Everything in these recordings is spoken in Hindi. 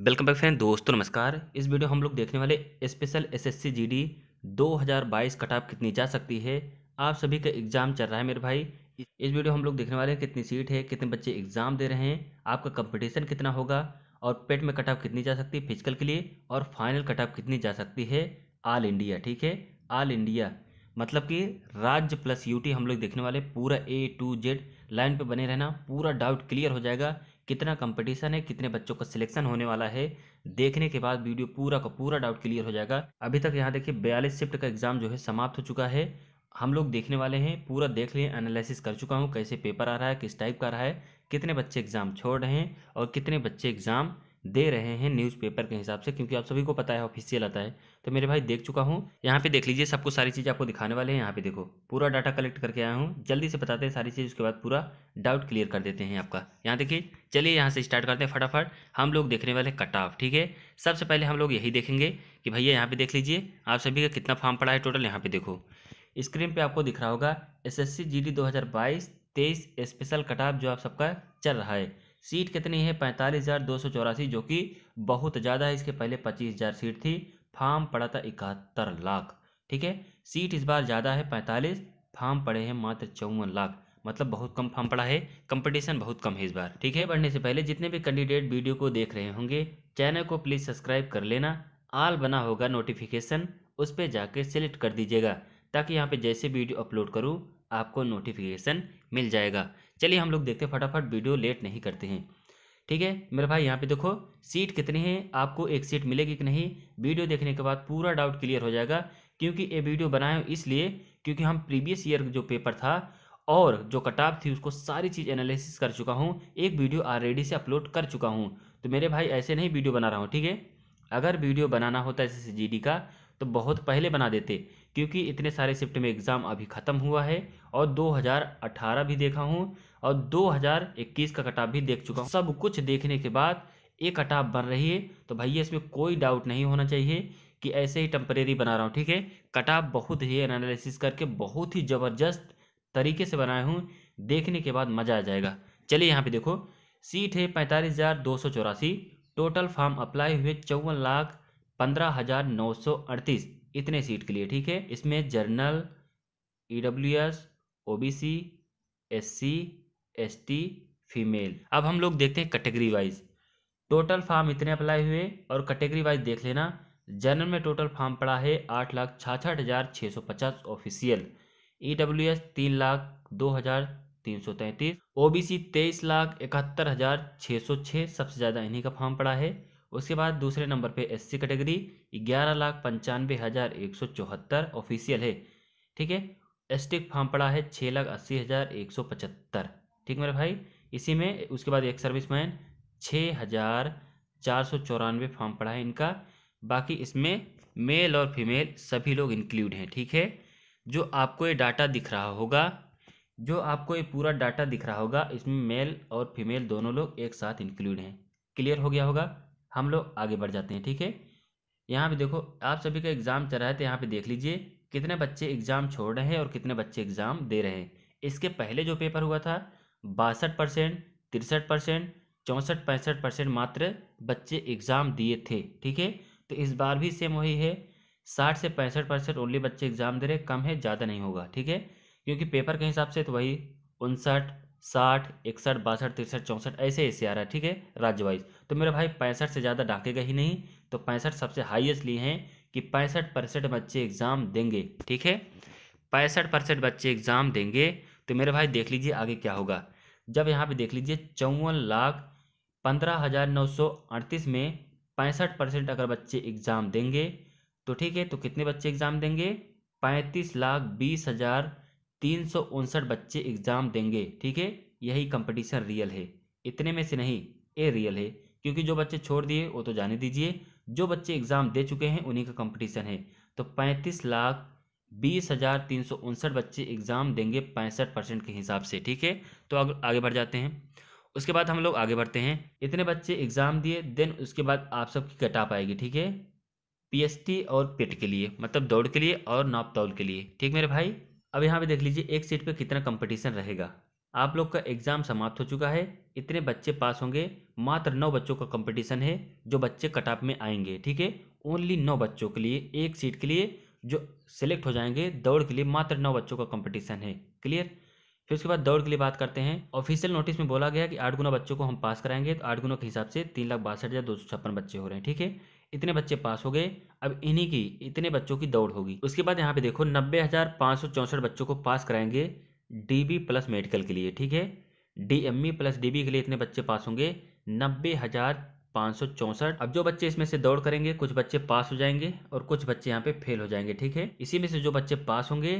वेलकम बैक फ्रेंड दोस्तों नमस्कार इस वीडियो हम लोग देखने वाले special SSC GD 2022 cut off कितनी जा सकती है आप सभी का एग्ज़ाम चल रहा है मेरे भाई इस वीडियो हम लोग देखने वाले हैं कितनी सीट है कितने बच्चे एग्ज़ाम दे रहे हैं आपका कंपटीशन कितना होगा और पेट में कट ऑफ कितनी जा सकती है फिजिकल के लिए और फाइनल कट ऑफ कितनी जा सकती है ऑल इंडिया ठीक है ऑल इंडिया मतलब कि राज्य प्लस यूटी हम लोग देखने वाले पूरा ए टू जेड लाइन पे बने रहना पूरा डाउट क्लियर हो जाएगा कितना कंपटीशन है कितने बच्चों का सिलेक्शन होने वाला है देखने के बाद वीडियो पूरा का पूरा डाउट क्लियर हो जाएगा अभी तक यहाँ देखिए बयालीस शिफ्ट का एग्जाम जो है समाप्त हो चुका है हम लोग देखने वाले हैं पूरा देख लिए एनालिसिस कर चुका हूँ कैसे पेपर आ रहा है किस टाइप का आ रहा है कितने बच्चे एग्ज़ाम छोड़ रहे हैं और कितने बच्चे एग्ज़ाम दे रहे हैं न्यूज़पेपर के हिसाब से क्योंकि आप सभी को पता है ऑफिशियल आता है तो मेरे भाई देख चुका हूँ यहाँ पे देख लीजिए सबको सारी चीज़ आपको दिखाने वाले हैं यहाँ पे देखो पूरा डाटा कलेक्ट करके आया हूँ जल्दी से बताते हैं सारी चीज़ उसके बाद पूरा डाउट क्लियर कर देते हैं आपका यहाँ देखिए चलिए यहाँ से स्टार्ट करते हैं फटाफट हम लोग देखने वाले कट ऑफ ठीक है सबसे पहले हम लोग यही देखेंगे कि भैया यहाँ पर देख लीजिए आप सभी का कितना फॉर्म पड़ा है टोटल यहाँ पर देखो स्क्रीन पर आपको दिख रहा होगा S S C G D दो हज़ार बाईस तेईस स्पेशल कट ऑफ जो आप सबका चल रहा है सीट कितनी है पैंतालीस हज़ार दो सौ चौरासी जो कि बहुत ज़्यादा है इसके पहले पच्चीस हज़ार सीट थी फार्म पड़ा था इकहत्तर लाख ठीक है सीट इस बार ज़्यादा है पैंतालीस फार्म पड़े हैं मात्र चौवन लाख मतलब बहुत कम फार्म पड़ा है कंपटीशन बहुत कम है इस बार ठीक है बढ़ने से पहले जितने भी कैंडिडेट वीडियो को देख रहे होंगे चैनल को प्लीज़ सब्सक्राइब कर लेना आल बना होगा नोटिफिकेशन उस पर जाकर सेलेक्ट कर दीजिएगा ताकि यहाँ पे जैसे वीडियो अपलोड करूँ आपको नोटिफिकेशन मिल जाएगा चलिए हम लोग देखते फटाफट वीडियो लेट नहीं करते हैं ठीक है मेरे भाई यहाँ पे देखो सीट कितनी है आपको एक सीट मिलेगी कि नहीं वीडियो देखने के बाद पूरा डाउट क्लियर हो जाएगा क्योंकि ये वीडियो बनाए इसलिए क्योंकि हम प्रीवियस ईयर जो पेपर था और जो कटाप थी उसको सारी चीज़ एनालिसिस कर चुका हूँ एक वीडियो ऑलरेडी से अपलोड कर चुका हूँ तो मेरे भाई ऐसे नहीं वीडियो बना रहा हूँ ठीक है अगर वीडियो बनाना होता है डी का तो बहुत पहले बना देते क्योंकि इतने सारे शिफ्ट में एग्ज़ाम अभी ख़त्म हुआ है और 2018 भी देखा हूँ और 2021 का कटाप भी देख चुका हूँ सब कुछ देखने के बाद एक कटाप बन रही है तो भैया इसमें कोई डाउट नहीं होना चाहिए कि ऐसे ही टेम्परेरी बना रहा हूँ ठीक है कटाप बहुत ही एनालिसिस करके बहुत ही ज़बरदस्त तरीके से बनाया हूँ देखने के बाद मज़ा आ जाएगा चलिए यहाँ पर देखो सीट है पैंतालीस हज़ार दो सौ चौरासी टोटल फॉर्म अप्लाई हुए चौवन लाख पंद्रह हज़ार नौ सौ अड़तीस इतने सीट के लिए ठीक है इसमें general E W S O B C S C S T female अब हम लोग देखते हैं कैटेगरी वाइज टोटल फार्म इतने अप्लाई हुए और कैटेगरी वाइज देख लेना जनरल में टोटल फार्म पड़ा है आठ लाख छाछठ हज़ार छः सौ पचास ऑफिशियल ई डब्ल्यू एस तीन लाख दो हज़ार तीन सौ तैंतीस ओ बी सी तेईस लाख इकहत्तर हज़ार छः सौ छः सबसे ज़्यादा इन्हीं का फार्म पड़ा है उसके बाद दूसरे नंबर पे एससी कैटेगरी ग्यारह लाख पंचानवे हज़ार एक सौ चौहत्तर ऑफिशियल है ठीक है एसटिक फॉर्म e पड़ा है छः लाख अस्सी हज़ार एक सौ पचहत्तर ठीक मेरे भाई इसी में उसके बाद एक सर्विस मैन छः हज़ार चार सौ चौरानवे फॉर्म पड़ा है इनका बाकी इसमें मेल और फीमेल सभी लोग इंक्लूड हैं ठीक है जो आपको ये डाटा दिख रहा होगा जो आपको ये पूरा डाटा दिख रहा होगा इसमें मेल और फीमेल दोनों लोग एक साथ इंक्लूड हैं क्लियर हो गया होगा हम लोग आगे बढ़ जाते हैं ठीक है यहाँ पे देखो आप सभी का एग्ज़ाम चल रहा है तो यहाँ पे देख लीजिए कितने बच्चे एग्ज़ाम छोड़ रहे हैं और कितने बच्चे एग्ज़ाम दे रहे हैं इसके पहले जो पेपर हुआ था बासठ परसेंट तिरसठ परसेंट चौंसठ पैंसठ परसेंट मात्र बच्चे एग्ज़ाम दिए थे ठीक है तो इस बार भी सेम वही है साठ से पैंसठ परसेंट ओनली बच्चे एग्ज़ाम दे रहे कम है ज़्यादा नहीं होगा ठीक है क्योंकि पेपर के हिसाब से तो वही उनसठ साठ इकसठ बासठ तिरसठ चौंसठ ऐसे ऐसे आ रहा है ठीक है राज्य वाइज तो मेरे भाई पैंसठ से ज़्यादा डाकेगा ही नहीं तो पैंसठ सबसे हाईएस्ट लिए हैं कि पैंसठ परसेंट बच्चे एग्ज़ाम देंगे ठीक है पैंसठ परसेंट बच्चे एग्ज़ाम देंगे तो मेरे भाई देख लीजिए आगे क्या होगा जब यहाँ पर देख लीजिए चौवन लाख पंद्रह हज़ार नौ सौ अड़तीस में पैंसठ परसेंट अगर बच्चे एग्ज़ाम देंगे तो ठीक है तो कितने बच्चे एग्ज़ाम देंगे पैंतीस लाख बीस हज़ार तीन सौ उनसठ बच्चे एग्ज़ाम देंगे ठीक है यही कंपटीशन रियल है इतने में से नहीं ये रियल है क्योंकि जो बच्चे छोड़ दिए वो तो जाने दीजिए जो बच्चे एग्ज़ाम दे चुके हैं उन्हीं का कंपटीशन है तो पैंतीस लाख बीस हज़ार तीन सौ उनसठ बच्चे एग्ज़ाम देंगे पैंसठ परसेंट के हिसाब से ठीक है तो आगे बढ़ जाते हैं उसके बाद हम लोग आगे बढ़ते हैं इतने बच्चे एग्ज़ाम दिए देन उसके बाद आप सबकी कट ऑफ आएगी ठीक है पी और पेट के लिए मतलब दौड़ के लिए और नापतौल के लिए ठीक मेरे भाई अब यहाँ पे देख लीजिए एक सीट पे कितना कंपटीशन रहेगा आप लोग का एग्ज़ाम समाप्त हो चुका है इतने बच्चे पास होंगे मात्र नौ बच्चों का कंपटीशन है जो बच्चे कट ऑफ में आएंगे ठीक है ओनली नौ बच्चों के लिए एक सीट के लिए जो सिलेक्ट हो जाएंगे दौड़ के लिए मात्र नौ बच्चों का कंपटीशन है क्लियर फिर उसके बाद दौड़ के लिए बात करते हैं ऑफिशियल नोटिस में बोला गया कि आठ गुना बच्चों को हम पास कराएंगे तो आठ गुना के हिसाब से तीन लाख बासठ हज़ार दो सौ छप्पन बच्चे हो रहे हैं ठीक है इतने बच्चे पास हो गए अब इन्हीं की इतने बच्चों की दौड़ होगी उसके बाद यहाँ पे देखो नब्बे हज़ार पाँच सौ चौंसठ बच्चों को पास कराएंगे डीबी प्लस मेडिकल के लिए ठीक है डीएमई प्लस डीबी के लिए इतने बच्चे पास होंगे नब्बे हज़ार पाँच सौ चौंसठ अब जो बच्चे इसमें से दौड़ करेंगे कुछ बच्चे पास हो जाएंगे और कुछ बच्चे यहाँ पे फेल हो जाएंगे ठीक है इसी में से जो बच्चे पास होंगे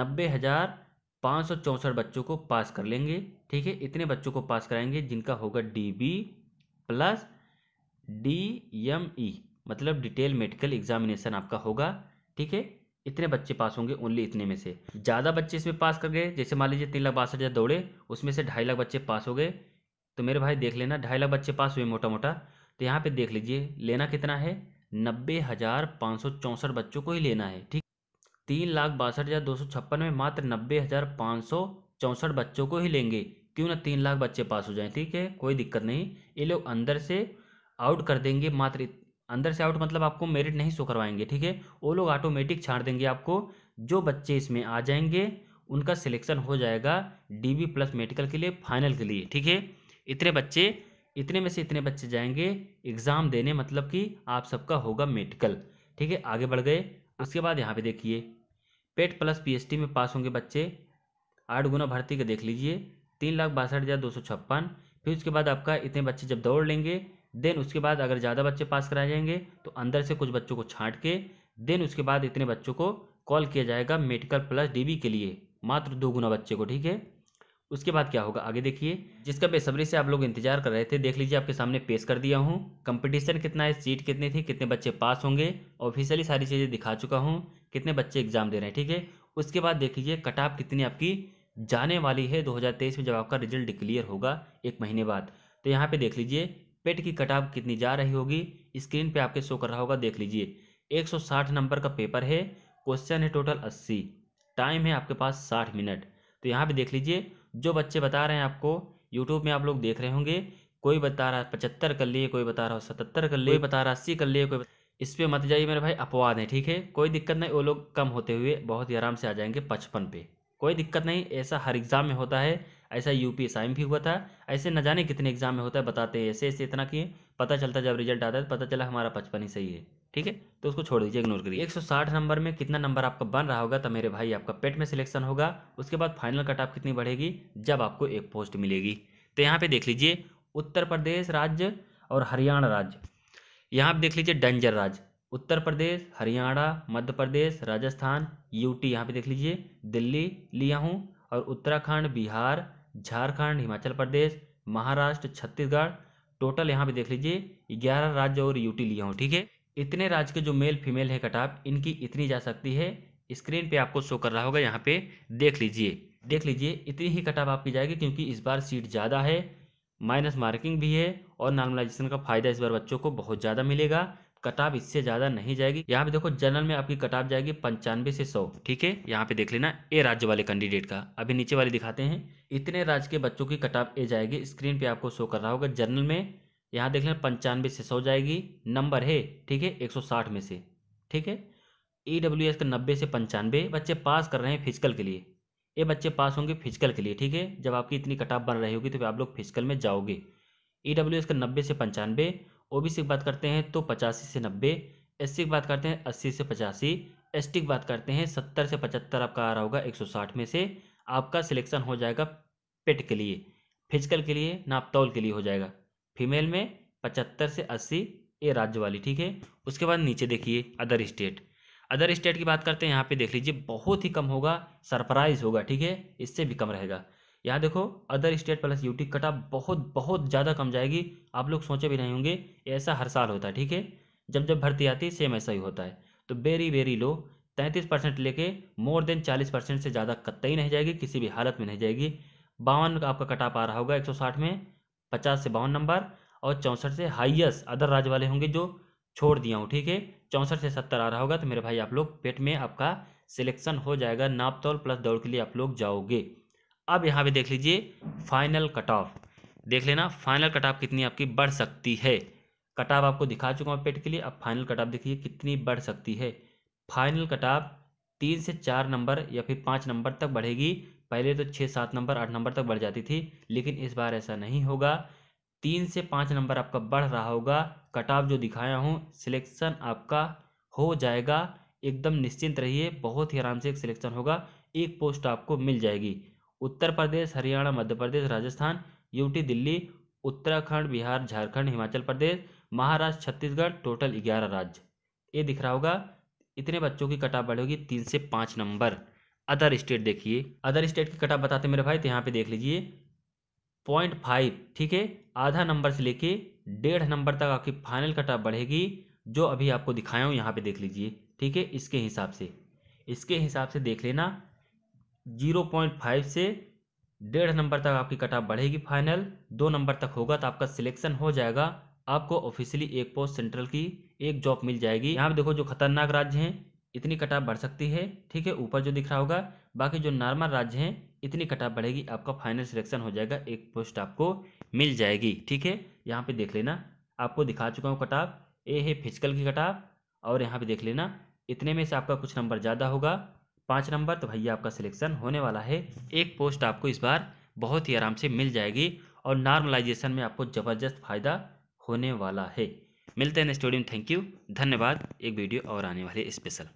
नब्बे हज़ार पाँच सौ चौंसठ बच्चों को पास कर लेंगे ठीक है इतने बच्चों को पास कराएंगे जिनका होगा D B plus D M E मतलब डिटेल मेडिकल एग्जामिनेशन आपका होगा ठीक है इतने बच्चे पास होंगे ओनली इतने में से ज़्यादा बच्चे इसमें पास कर गए जैसे मान लीजिए तीन लाख बासठ हज़ार दौड़े उसमें से ढाई लाख बच्चे पास हो गए तो मेरे भाई देख लेना ढाई लाख बच्चे पास हुए मोटा मोटा तो यहाँ पे देख लीजिए लेना कितना है नब्बे हज़ार पाँच सौ चौंसठ बच्चों को ही लेना है ठीक तीन लाख बासठ हज़ार दो सौ छप्पन में मात्र नब्बे हज़ार पाँच सौ चौंसठ बच्चों को ही लेंगे क्यों ना तीन लाख बच्चे पास हो जाए ठीक है कोई दिक्कत नहीं ये लोग अंदर से आउट कर देंगे मात्र अंदर से आउट मतलब आपको मेरिट नहीं शो करवाएंगे ठीक है वो लोग ऑटोमेटिक छाड़ देंगे आपको जो बच्चे इसमें आ जाएंगे उनका सिलेक्शन हो जाएगा डीबी प्लस मेडिकल के लिए फाइनल के लिए ठीक है इतने बच्चे इतने में से इतने बच्चे जाएंगे एग्ज़ाम देने मतलब कि आप सबका होगा मेडिकल ठीक है आगे बढ़ गए उसके बाद यहाँ पे देखिए पेट प्लस पीएसटी में पास होंगे बच्चे आठ गुना भर्ती का देख लीजिए तीन लाख बासठ हज़ार दो सौ छप्पन फिर उसके बाद आपका इतने बच्चे जब दौड़ लेंगे देन उसके बाद अगर ज़्यादा बच्चे पास कराए जाएंगे तो अंदर से कुछ बच्चों को छांट के देन उसके बाद इतने बच्चों को कॉल किया जाएगा मेडिकल प्लस डीबी के लिए मात्र दो गुना बच्चे को ठीक है उसके बाद क्या होगा आगे देखिए जिसका बेसब्री से आप लोग इंतजार कर रहे थे देख लीजिए आपके सामने पेश कर दिया हूँ कंपटीशन कितना है सीट कितनी थी कितने बच्चे पास होंगे ऑफिशियली सारी चीज़ें दिखा चुका हूँ कितने बच्चे एग्जाम दे रहे हैं ठीक है उसके बाद देख लीजिए कट ऑफ कितनी आपकी जाने वाली है दो में जब आपका रिजल्ट डिक्लियर होगा एक महीने बाद तो यहाँ पर देख लीजिए पेट की कटाव कितनी जा रही होगी स्क्रीन पे आपके शो कर रहा होगा देख लीजिए 160 नंबर का पेपर है क्वेश्चन है टोटल 80 टाइम है आपके पास 60 मिनट तो यहाँ पे देख लीजिए जो बच्चे बता रहे हैं आपको यूट्यूब में आप लोग देख रहे होंगे कोई बता रहा है पचहत्तर कर लिए कोई बता रहा है सतहत्तर कर लिए बता रहा अस्सी कर लिए कोई इस पर मत जाइए मेरे भाई अपवाद है ठीक है कोई दिक्कत नहीं वो लोग कम होते हुए बहुत ही आराम से आ जाएंगे पचपन पे कोई दिक्कत नहीं ऐसा हर एग्ज़ाम में होता है ऐसा यूपी साइम भी हुआ था ऐसे न जाने कितने एग्जाम में होता है बताते हैं ऐसे ऐसे इतना कि पता चलता जब रिजल्ट आता है तो पता चला हमारा पचपन ही सही है ठीक है तो उसको छोड़ दीजिए इग्नोर करिए 160 नंबर में कितना नंबर आपका बन रहा होगा तो मेरे भाई आपका पेट में सिलेक्शन होगा उसके बाद फाइनल कट ऑफ कितनी बढ़ेगी जब आपको एक पोस्ट मिलेगी तो यहाँ पर देख लीजिए उत्तर प्रदेश राज्य और हरियाणा राज्य यहाँ पर देख लीजिए डंजर राज्य उत्तर प्रदेश हरियाणा मध्य प्रदेश राजस्थान यूटी यहाँ पे देख लीजिए दिल्ली लिया हूँ और उत्तराखंड बिहार झारखंड हिमाचल प्रदेश महाराष्ट्र छत्तीसगढ़ टोटल यहाँ पे देख लीजिए ग्यारह राज्य और यूटी लिए हूँ ठीक है इतने राज्य के जो मेल फीमेल है कटाप इनकी इतनी जा सकती है स्क्रीन पे आपको शो कर रहा होगा यहाँ पे देख लीजिए देख लीजिए इतनी ही कटाप आपकी जाएगी क्योंकि इस बार सीट ज़्यादा है माइनस मार्किंग भी है और नॉर्मलाइजेशन का फ़ायदा इस बार बच्चों को बहुत ज़्यादा मिलेगा कटाव इससे ज्यादा नहीं जाएगी यहाँ पे देखो जनरल में आपकी कटाव जाएगी पंचानवे से सौ ठीक है यहाँ पे देख लेना ए राज्य वाले कैंडिडेट का अभी नीचे वाले दिखाते हैं इतने राज्य के बच्चों की कटाव ए जाएगी स्क्रीन पे आपको शो कर रहा होगा जनरल में यहाँ देख लेना पंचानवे से सौ जाएगी नंबर है ठीक है एक सौ साठ में से ठीक है ई डब्ल्यू एस का नब्बे से पंचानवे बच्चे पास कर रहे हैं फिजिकल के लिए ये बच्चे पास होंगे फिजिकल के लिए ठीक है जब आपकी इतनी कटाप बन रही होगी तो आप लोग फिजिकल में जाओगे ई डब्ल्यू एस का नब्बे से पंचानवे ओबीसी की बात करते हैं तो पचासी से नब्बे सी की बात करते हैं अस्सी से पचासी टी की बात करते हैं सत्तर से पचहत्तर आपका आ रहा होगा एक सौ साठ में से आपका सिलेक्शन हो जाएगा पेट के लिए फिजिकल के लिए नापतौल के लिए हो जाएगा फीमेल में पचहत्तर से अस्सी ये राज्य वाली ठीक है उसके बाद नीचे देखिए अदर स्टेट अदर स्टेट की बात करते हैं यहाँ पे देख लीजिए बहुत ही कम होगा सरप्राइज होगा ठीक है इससे भी कम रहेगा यहाँ देखो other state plus UT cut off बहुत बहुत ज़्यादा कम जाएगी आप लोग सोचे भी नहीं होंगे ऐसा हर साल होता है ठीक है जब जब भर्ती आती है सेम ऐसा ही होता है तो वेरी वेरी लो तैंतीस परसेंट लेके मोर देन चालीस परसेंट से ज़्यादा कतई नहीं जाएगी किसी भी हालत में नहीं जाएगी बावन का आपका कटाप आ रहा होगा एक सौ साठ में पचास से बावन नंबर और चौंसठ से हाइएस्ट अदर राज्य वाले होंगे जो छोड़ दिया हूँ ठीक है चौंसठ से सत्तर आ रहा होगा तो मेरे भाई आप लोग पेट में आपका सिलेक्शन हो जाएगा नापतौल प्लस दौड़ के लिए आप लोग जाओगे अब यहाँ पे देख लीजिए फाइनल कट ऑफ देख लेना फाइनल कट ऑफ कितनी आपकी बढ़ सकती है कट ऑफ आपको दिखा चुका हूँ पेट के लिए अब फाइनल कट ऑफ देखिए कितनी बढ़ सकती है फाइनल कट ऑफ तीन से चार नंबर या फिर पाँच नंबर तक बढ़ेगी पहले तो छः सात नंबर आठ नंबर तक बढ़ जाती थी लेकिन इस बार ऐसा नहीं होगा तीन से पाँच नंबर आपका बढ़ रहा होगा कट ऑफ जो दिखाया हूँ सिलेक्शन आपका हो जाएगा एकदम निश्चिंत रहिए बहुत ही आराम से एक सिलेक्शन होगा एक पोस्ट आपको मिल जाएगी उत्तर प्रदेश हरियाणा मध्य प्रदेश राजस्थान यूटी दिल्ली उत्तराखंड बिहार झारखंड हिमाचल प्रदेश महाराष्ट्र छत्तीसगढ़ टोटल ग्यारह राज्य ये दिख रहा होगा इतने बच्चों की कटाप बढ़ेगी तीन से पाँच नंबर अदर स्टेट देखिए अदर स्टेट की कटाप बताते मेरे भाई तो यहाँ पे देख लीजिए पॉइंट फाइव ठीक है आधा नंबर से लेके डेढ़ नंबर तक आपकी फाइनल कटाप बढ़ेगी जो अभी आपको दिखाया हूँ यहाँ पे देख लीजिए ठीक है इसके हिसाब से इसके हिसाब से देख लेना जीरो पॉइंट फाइव से डेढ़ नंबर तक आपकी कट ऑफ बढ़ेगी फाइनल दो नंबर तक होगा तो आपका सिलेक्शन हो जाएगा आपको ऑफिशियली एक पोस्ट सेंट्रल की एक जॉब मिल जाएगी यहाँ पर देखो जो खतरनाक राज्य हैं इतनी कट ऑफ बढ़ सकती है ठीक है ऊपर जो दिख रहा होगा बाकी जो नॉर्मल राज्य हैं इतनी कट ऑफ बढ़ेगी आपका फाइनल सिलेक्शन हो जाएगा एक पोस्ट आपको मिल जाएगी ठीक है यहाँ पे देख लेना आपको दिखा चुका हूँ कट ऑफ ए है फिजिकल की कट ऑफ और यहाँ पे देख लेना इतने में से आपका कुछ नंबर ज़्यादा होगा पाँच नंबर तो भैया आपका सिलेक्शन होने वाला है एक पोस्ट आपको इस बार बहुत ही आराम से मिल जाएगी और नॉर्मलाइजेशन में आपको ज़बरदस्त फायदा होने वाला है मिलते हैं स्टूडियम थैंक यू धन्यवाद एक वीडियो और आने वाले स्पेशल